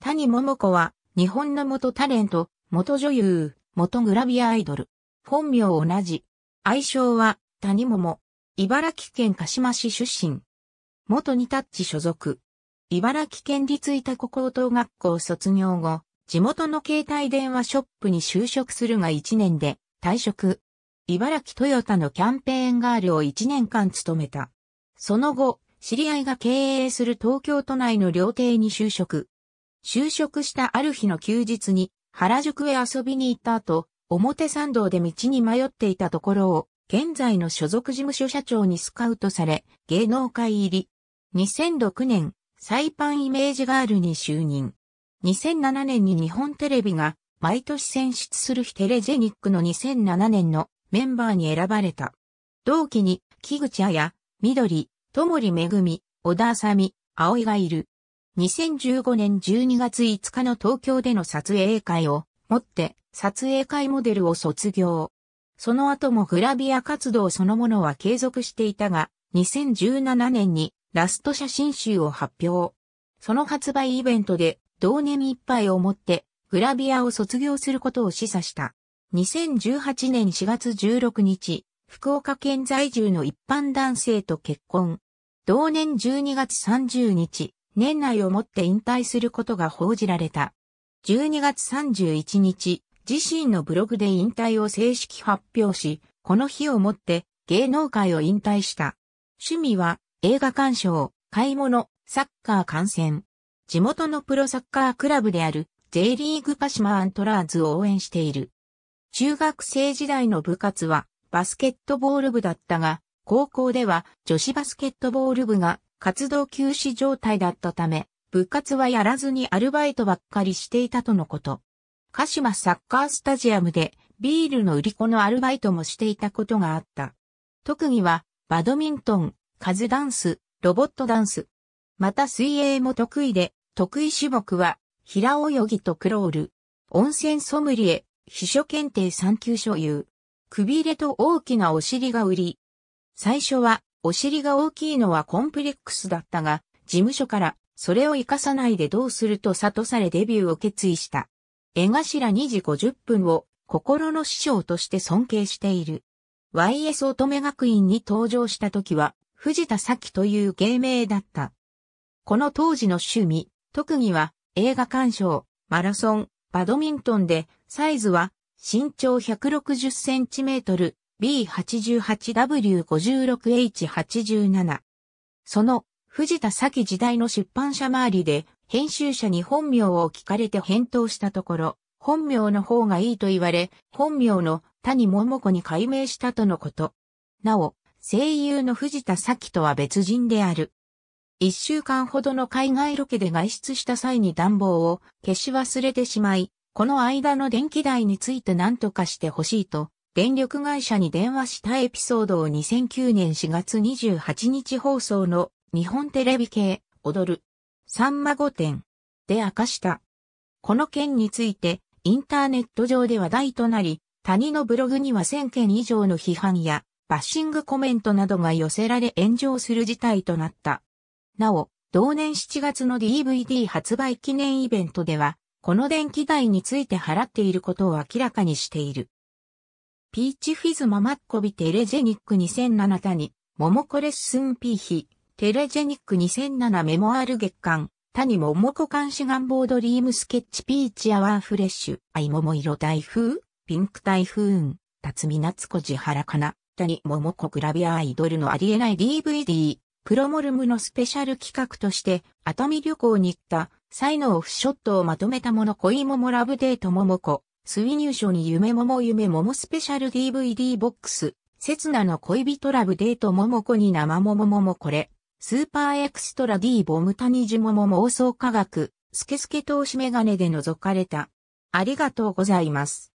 谷桃子は、日本の元タレント、元女優、元グラビアアイドル。本名同じ。愛称は、谷桃。茨城県鹿島市出身。元ニタッチ所属。茨城県立いた高等学校卒業後、地元の携帯電話ショップに就職するが1年で退職。茨城トヨタのキャンペーンガールを1年間務めた。その後、知り合いが経営する東京都内の料亭に就職。就職したある日の休日に原宿へ遊びに行った後、表参道で道に迷っていたところを、現在の所属事務所社長にスカウトされ、芸能界入り。2006年、サイパンイメージガールに就任。2007年に日本テレビが毎年選出するヒテレジェニックの2007年のメンバーに選ばれた。同期に、木口彩、緑、ともりめぐみ、小田あさみ、葵がいる。2015年12月5日の東京での撮影会をもって撮影会モデルを卒業。その後もグラビア活動そのものは継続していたが、2017年にラスト写真集を発表。その発売イベントで同年いっぱいをもってグラビアを卒業することを示唆した。2018年4月16日、福岡県在住の一般男性と結婚。同年12月30日、年内をもって引退することが報じられた。12月31日、自身のブログで引退を正式発表し、この日をもって芸能界を引退した。趣味は映画鑑賞、買い物、サッカー観戦。地元のプロサッカークラブである J リーグパシマアントラーズを応援している。中学生時代の部活はバスケットボール部だったが、高校では女子バスケットボール部が活動休止状態だったため、部活はやらずにアルバイトばっかりしていたとのこと。鹿島サッカースタジアムでビールの売り子のアルバイトもしていたことがあった。特技はバドミントン、カズダンス、ロボットダンス。また水泳も得意で、得意種目は平泳ぎとクロール。温泉ソムリエ、秘書検定3級所有。くびれと大きなお尻が売り。最初はお尻が大きいのはコンプレックスだったが、事務所からそれを活かさないでどうすると悟されデビューを決意した。絵頭2時50分を心の師匠として尊敬している。YS 乙女学院に登場した時は、藤田咲という芸名だった。この当時の趣味、特技は映画鑑賞、マラソン、バドミントンで、サイズは身長160センチメートル、B88W56H87。その、藤田先時代の出版社周りで、編集者に本名を聞かれて返答したところ、本名の方がいいと言われ、本名の谷桃子に改名したとのこと。なお、声優の藤田咲とは別人である。一週間ほどの海外ロケで外出した際に暖房を消し忘れてしまい、この間の電気代について何とかしてほしいと電力会社に電話したエピソードを2009年4月28日放送の日本テレビ系踊るさんま御殿で明かした。この件についてインターネット上で話題となり、谷のブログには1000件以上の批判やバッシングコメントなどが寄せられ炎上する事態となった。なお、同年7月の DVD 発売記念イベントでは、この電気代について払っていることを明らかにしている。ピーチフィズママッコビテレジェニック2007谷、桃コレッスンピーヒ、テレジェニック2007メモアール月間、谷桃子監視願望ドリームスケッチピーチアワーフレッシュ、モモ色台風、ピンク台風辰巳夏子カ原かな、谷桃子グラビアアイドルのありえない DVD、プロモルムのスペシャル企画として、熱海旅行に行った、才能オフショットをまとめたもの恋桃ラブデート桃子。スウィニューション夢桃夢桃スペシャル DVD ボックス、刹那の恋人ラブデート桃子に生桃桃これ、スーパーエクストラ D ボムタニジ桃妄想科学、スケスケ投資メガネで覗かれた。ありがとうございます。